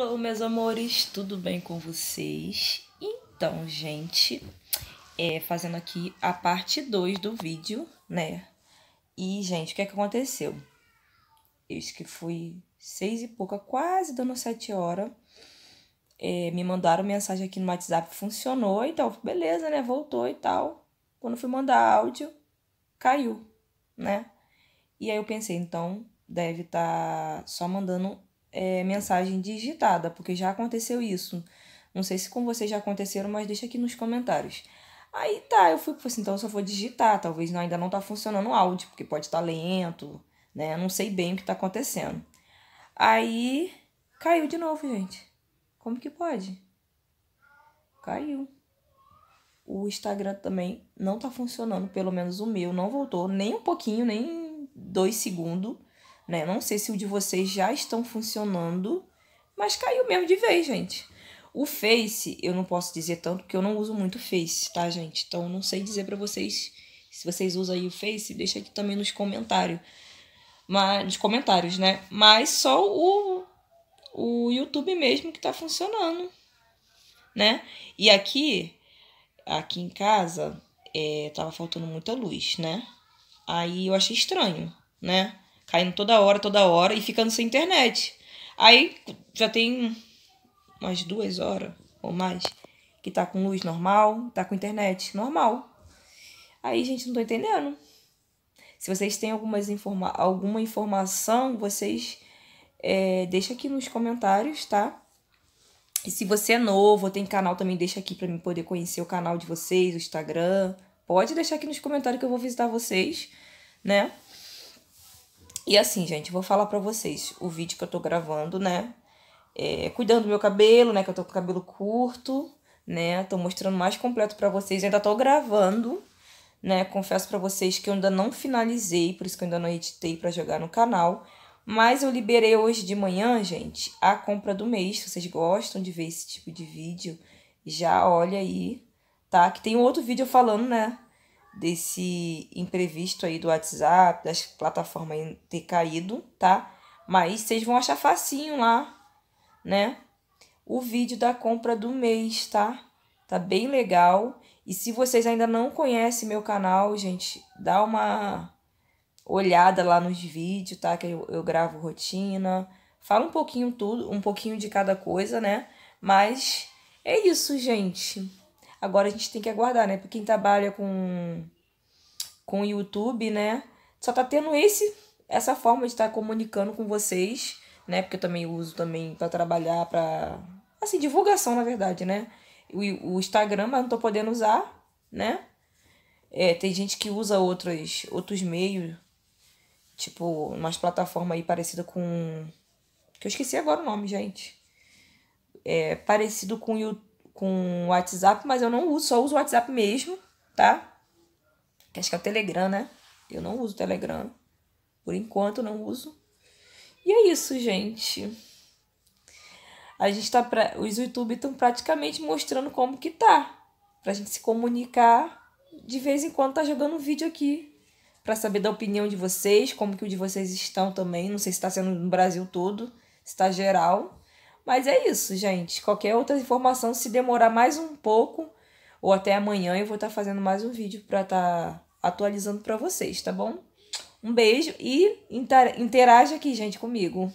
Olá, meus amores, tudo bem com vocês? Então, gente, é, fazendo aqui a parte 2 do vídeo, né? E, gente, o que é que aconteceu? Eu que fui seis e pouca, quase dando sete horas. É, me mandaram mensagem aqui no WhatsApp, funcionou, então, beleza, né? Voltou e tal. Quando fui mandar áudio, caiu, né? E aí eu pensei, então, deve estar tá só mandando é, mensagem digitada, porque já aconteceu isso. Não sei se com vocês já aconteceram, mas deixa aqui nos comentários. Aí tá, eu fui, assim, então eu só vou digitar, talvez não, ainda não tá funcionando o áudio, porque pode estar tá lento, né? Eu não sei bem o que tá acontecendo. Aí caiu de novo, gente. Como que pode? Caiu. O Instagram também não tá funcionando, pelo menos o meu não voltou, nem um pouquinho, nem dois segundos. Né? Não sei se o de vocês já estão funcionando, mas caiu mesmo de vez, gente. O Face, eu não posso dizer tanto, porque eu não uso muito Face, tá, gente? Então, não sei dizer para vocês. Se vocês usam aí o Face, deixa aqui também nos comentários. Mas, nos comentários, né? Mas só o, o YouTube mesmo que tá funcionando, né? E aqui, aqui em casa, é, tava faltando muita luz, né? Aí eu achei estranho, né? caindo toda hora, toda hora e ficando sem internet. Aí já tem umas duas horas ou mais que tá com luz normal, tá com internet normal. Aí, gente, não tô entendendo. Se vocês têm algumas informa alguma informação, vocês é, deixa aqui nos comentários, tá? E se você é novo, tem canal também, deixa aqui para mim poder conhecer o canal de vocês, o Instagram. Pode deixar aqui nos comentários que eu vou visitar vocês, né? E assim, gente, vou falar pra vocês o vídeo que eu tô gravando, né? É, cuidando do meu cabelo, né? Que eu tô com cabelo curto, né? Tô mostrando mais completo pra vocês. Eu ainda tô gravando, né? Confesso pra vocês que eu ainda não finalizei, por isso que eu ainda não editei pra jogar no canal. Mas eu liberei hoje de manhã, gente, a compra do mês. Se vocês gostam de ver esse tipo de vídeo, já olha aí, tá? Que tem outro vídeo falando, né? desse imprevisto aí do WhatsApp, das plataformas ter caído, tá? Mas vocês vão achar facinho lá, né? O vídeo da compra do mês, tá? Tá bem legal. E se vocês ainda não conhecem meu canal, gente, dá uma olhada lá nos vídeos, tá? Que eu, eu gravo rotina, falo um pouquinho tudo, um pouquinho de cada coisa, né? Mas é isso, gente. Agora a gente tem que aguardar, né? Porque quem trabalha com com YouTube, né? Só tá tendo esse essa forma de estar tá comunicando com vocês, né? Porque eu também uso também para trabalhar para assim, divulgação, na verdade, né? O, o Instagram, mas não tô podendo usar, né? É, tem gente que usa outros outros meios, tipo, umas plataformas aí parecida com que eu esqueci agora o nome, gente. É parecido com o YouTube com o WhatsApp, mas eu não uso, só uso o WhatsApp mesmo, tá? Acho que é o Telegram, né? Eu não uso o Telegram. Por enquanto, não uso. E é isso, gente. A gente tá pra... Os YouTube estão praticamente mostrando como que tá. Pra gente se comunicar. De vez em quando tá jogando um vídeo aqui. Pra saber da opinião de vocês, como que o de vocês estão também. Não sei se tá sendo no Brasil todo, se tá geral. Mas é isso, gente. Qualquer outra informação, se demorar mais um pouco ou até amanhã, eu vou estar tá fazendo mais um vídeo para estar tá atualizando para vocês, tá bom? Um beijo e interaja aqui, gente, comigo.